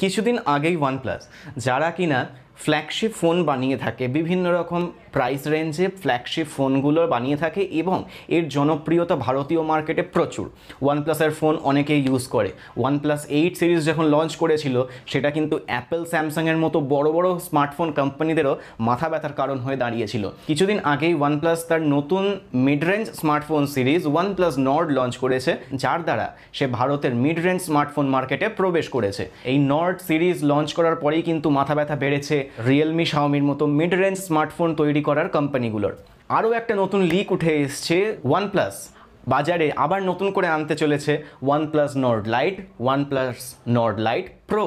কিছুদিন আগেই ওয়ানপ্লাস যারা কিনা ফ্ল্যাগশিপ ফোন বানিয়ে থাকে বিভিন্ন রকম প্রাইস রেঞ্জে ফ্ল্যাগশিপ ফোনগুলো বানিয়ে থাকে এবং এর জনপ্রিয়তা ভারতীয় মার্কেটে প্রচুর ওয়ানপ্লাসের ফোন অনেকেই ইউজ করে ওয়ানপ্লাস এইট সিরিজ যখন লঞ্চ করেছিল সেটা কিন্তু অ্যাপেল স্যামসাংয়ের মতো বড় বড় স্মার্টফোন কোম্পানিদেরও মাথা ব্যথার কারণ হয়ে দাঁড়িয়েছিল কিছুদিন আগেই ওয়ানপ্লাস তার নতুন mid range smartphone series OnePlus Nord launch করেছে যার দ্বারা সে ভারতের মিড রেঞ্জ স্মার্টফোন মার্কেটে প্রবেশ করেছে এই নর্ড সিরিজ লঞ্চ করার পরেই কিন্তু মাথা ব্যথা বেড়েছে রিয়েলমি শাওমির মতো মিড রেঞ্জ স্মার্টফোন তৈরি তৈরি করার কোম্পানিগুলোর আরও একটা নতুন লিক উঠে এসছে ওয়ানপ্লাস বাজারে আবার নতুন করে আনতে চলেছে OnePlus Nord Lite OnePlus Nord Lite Pro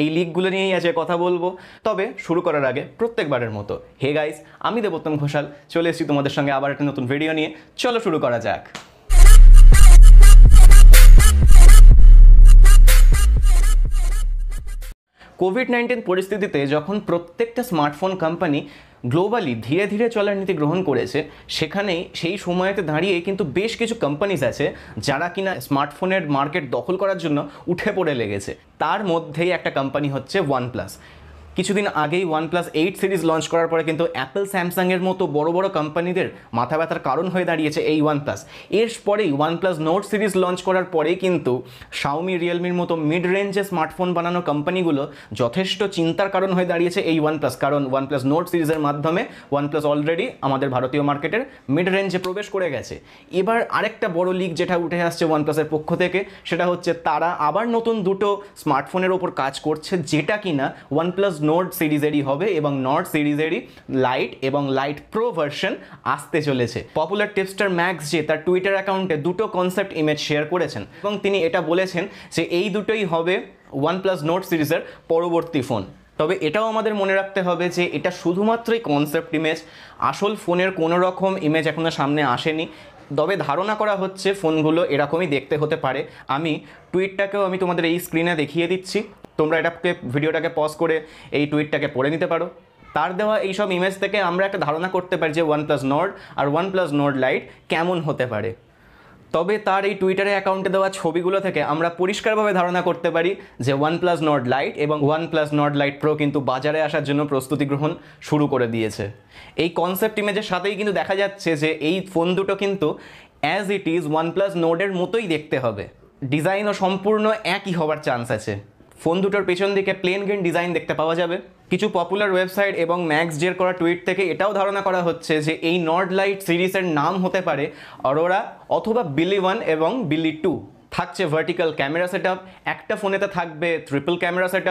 এই লিকগুলো নিয়েই আজকে কথা বলবো তবে শুরু করার আগে প্রত্যেকবারের মতো হে গাইস আমি দেবোত্তম ঘোষাল চলে এসেছি তোমাদের সঙ্গে আবার একটা নতুন ভিডিও নিয়ে চলো শুরু করা যাক কোভিড নাইন্টিন পরিস্থিতিতে যখন প্রত্যেকটা স্মার্টফোন কোম্পানি গ্লোবালি ধীরে ধীরে চলার নীতি গ্রহণ করেছে সেখানেই সেই সময়তে দাঁড়িয়ে কিন্তু বেশ কিছু কোম্পানিজ আছে যারা কিনা স্মার্টফোনের মার্কেট দখল করার জন্য উঠে পড়ে লেগেছে তার মধ্যেই একটা কোম্পানি হচ্ছে ওয়ানপ্লাস কিছুদিন আগেই OnePlus eight series launch করার পরে কিন্তু অ্যাপেল স্যামসাংয়ের মতো বড় বড় কোম্পানিদের মাথা ব্যথার কারণ হয়ে দাঁড়িয়েছে এই ওয়ান প্লাস এর পরেই OnePlus Nord series launch করার পরেই কিন্তু শাওমি রিয়েলমির মতো মিড রেঞ্জে স্মার্টফোন বানানো কোম্পানিগুলো যথেষ্ট চিন্তার কারণ হয়ে দাঁড়িয়েছে এই ওয়ান প্লাস কারণ ওয়ান প্লাস নোট সিরিজের মাধ্যমে ওয়ান প্লাস অলরেডি আমাদের ভারতীয় মার্কেটের মিড রেঞ্জে প্রবেশ করে গেছে এবার আরেকটা বড় লিক যেটা উঠে আসছে ওয়ান প্লাসের পক্ষ থেকে সেটা হচ্ছে তারা আবার নতুন দুটো স্মার্টফোনের ওপর কাজ করছে যেটা কিনা ওয়ান প্লাস নোট সিরিজেরই হবে এবং নট সিরিজেরই লাইট এবং লাইট প্রো ভার্সন আসতে চলেছে পপুলার টিপস্টার ম্যাক্স যে তার টুইটার অ্যাকাউন্টে দুটো কনসেপ্ট ইমেজ শেয়ার করেছেন এবং তিনি এটা বলেছেন যে এই দুটোই হবে ওয়ান প্লাস নোট সিরিজের পরবর্তী ফোন তবে এটাও আমাদের মনে রাখতে হবে যে এটা শুধুমাত্রই কনসেপ্ট ইমেজ আসল ফোনের কোনো রকম ইমেজ এখনও সামনে আসেনি তবে ধারণা করা হচ্ছে ফোনগুলো এরকমই দেখতে হতে পারে আমি টুইটটাকেও আমি তোমাদের এই স্ক্রিনে দেখিয়ে দিচ্ছি তোমরা এটাকে ভিডিওটাকে পজ করে এই টুইটটাকে পড়ে নিতে পারো তার দেওয়া এইসব ইমেজ থেকে আমরা একটা ধারণা করতে পারি যে ওয়ান প্লাস নর্ড আর ওয়ান প্লাস নর্ড লাইট কেমন হতে পারে তবে তার এই টুইটারে অ্যাকাউন্টে দেওয়া ছবিগুলো থেকে আমরা পরিষ্কারভাবে ধারণা করতে পারি যে ওয়ান প্লাস নট লাইট এবং OnePlus Nord Lite Pro কিন্তু বাজারে আসার জন্য প্রস্তুতি গ্রহণ শুরু করে দিয়েছে এই কনসেপ্ট ইমেজের সাথেই কিন্তু দেখা যাচ্ছে যে এই ফোন দুটো কিন্তু as it is OnePlus নোডের মতোই দেখতে হবে ডিজাইনও সম্পূর্ণ একই হবার চান্স আছে ফোন দুটোর পেছন দিকে প্লেন গ্রেন ডিজাইন দেখতে পাওয়া যাবে কিছু পপুলার ওয়েবসাইট এবং ম্যাক্স জের করা টুইট থেকে এটাও ধারণা করা হচ্ছে যে এই নর্ড লাইট সিরিজের নাম হতে পারে অরোরা অথবা বিলি ওয়ান এবং বিলি টু থাকছে ভার্টিক্যাল ক্যামেরা সেট একটা ফোনেতে থাকবে ট্রিপল ক্যামেরা সেট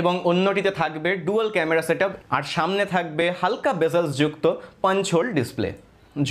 এবং অন্যটিতে থাকবে ডুয়াল ক্যামেরা সেট আর সামনে থাকবে হালকা বেসেলস যুক্ত পাঞ্চ হোল ডিসপ্লে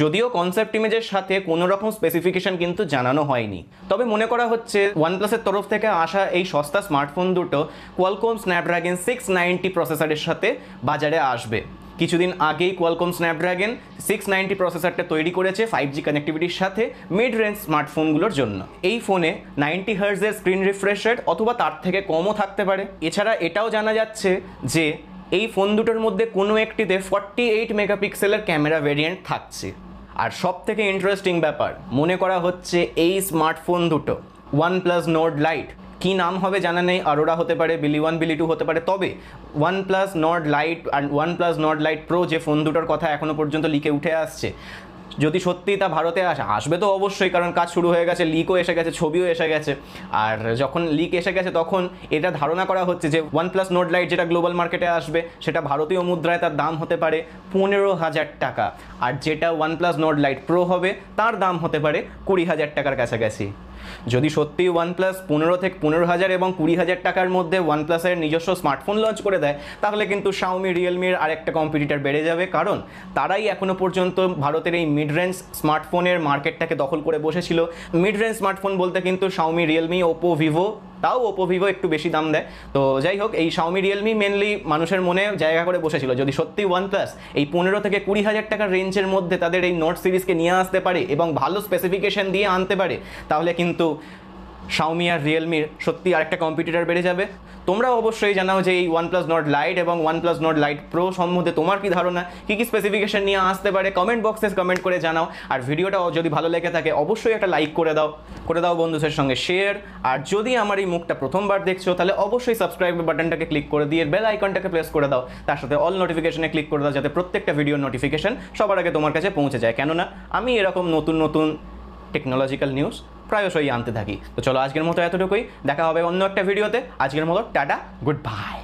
যদিও কনসেপ্ট ইমেজের সাথে কোনো রকম স্পেসিফিকেশন কিন্তু জানানো হয়নি তবে মনে করা হচ্ছে ওয়ানপ্লাসের তরফ থেকে আসা এই সস্তা স্মার্টফোন দুটো কোয়ালকম স্ন্যাপড্রাগন সিক্স নাইনটি প্রসেসরের সাথে বাজারে আসবে কিছুদিন আগেই কোয়ালকম স্ন্যাপড্রাগন সিক্স নাইনটি প্রসেসরটা তৈরি করেছে ফাইভ জি কানেক্টিভিটির সাথে মিড রেঞ্জ স্মার্টফোনগুলোর জন্য এই ফোনে নাইনটি হার্জের স্ক্রিন রিফ্রেশ রেট অথবা তার থেকে কমও থাকতে পারে এছাড়া এটাও জানা যাচ্ছে যে এই ফোন দুটোর মধ্যে কোনো একটিতে ফর্টি এইট মেগাপিক্সেলের ক্যামেরা ভেরিয়েন্ট থাকছে আর সব থেকে ইন্টারেস্টিং ব্যাপার মনে করা হচ্ছে এই স্মার্টফোন দুটো ওয়ান প্লাস নোট লাইট কি নাম হবে জানা নেই আরোরা হতে পারে বিলি ওয়ান বিলি টু হতে পারে তবে ওয়ান প্লাস নট লাইট আর OnePlus Nord Lite Pro যে ফোন দুটোর কথা এখনও পর্যন্ত লিখে উঠে আসছে যদি সত্যিই তা ভারতে আসে আসবে তো অবশ্যই কারণ কাজ শুরু হয়ে গেছে লিকও এসে গেছে ছবিও এসে গেছে আর যখন লিক এসে গেছে তখন এটা ধারণা করা হচ্ছে যে ওয়ান প্লাস নোট লাইট যেটা গ্লোবাল মার্কেটে আসবে সেটা ভারতীয় মুদ্রায় তার দাম হতে পারে পনেরো হাজার টাকা আর যেটা OnePlus Nord Lite Pro হবে তার দাম হতে পারে কুড়ি হাজার টাকার কাছাকাছি যদি সত্যিই ওয়ানপ্লাস পনেরো থেকে পনেরো হাজার এবং কুড়ি হাজার টাকার মধ্যে ওয়ানপ্লাসের নিজস্ব স্মার্টফোন লঞ্চ করে দেয় তাহলে কিন্তু শাওমি রিয়েলমির আরেকটা কম্পিটিটার বেড়ে যাবে কারণ তারাই এখনও পর্যন্ত ভারতের এই মিড রেঞ্জ স্মার্টফোনের মার্কেটটাকে দখল করে বসেছিল মিড রেঞ্জ স্মার্টফোন বলতে কিন্তু শাওমি রিয়েলমি ওপো ভিভো তাও ওপো ভিভো একটু বেশি দাম দেয় তো যাই হোক এই সাউমি রিয়েলমি মেনলি মানুষের মনে জায়গা করে বসেছিল যদি সত্যি ওয়ান প্লাস এই পনেরো থেকে কুড়ি হাজার টাকার রেঞ্জের মধ্যে তাদের এই নোট সিরিজকে নিয়ে আসতে পারে এবং ভালো স্পেসিফিকেশন দিয়ে আনতে পারে তাহলে কিন্তু শাওমি আর রিয়েলমির সত্যি আরেকটা কম্পিটিটার বেড়ে যাবে তোমরা অবশ্যই জানাও যে এই ওয়ান প্লাস নট লাইট এবং OnePlus Nord Lite Pro সম্বন্ধে তোমার কি ধারণা কী কী স্পেসিফিকেশন নিয়ে আসতে পারে কমেন্ট বক্সে কমেন্ট করে জানাও আর ভিডিওটা যদি ভালো লেগে থাকে অবশ্যই একটা লাইক করে দাও করে দাও বন্ধুদের সঙ্গে শেয়ার আর যদি আমার এই মুখটা প্রথমবার দেখছো তাহলে অবশ্যই সাবস্ক্রাইব বাটনটাকে ক্লিক করে দিয়ে বেল আইকনটাকে প্রেস করে দাও তার সাথে অল নোটিফিকেশনে ক্লিক করে দাও যাতে প্রত্যেকটা ভিডিও নোটিফিকেশান সবার আগে তোমার কাছে পৌঁছে যায় কেননা আমি এরকম নতুন নতুন টেকনোলজিক্যাল নিউজ প্রায়শই আনতে থাকি তো চলো আজকের মতো এতটুকুই দেখা হবে অন্য একটা ভিডিওতে আজকের মতো টাটা গুড বাই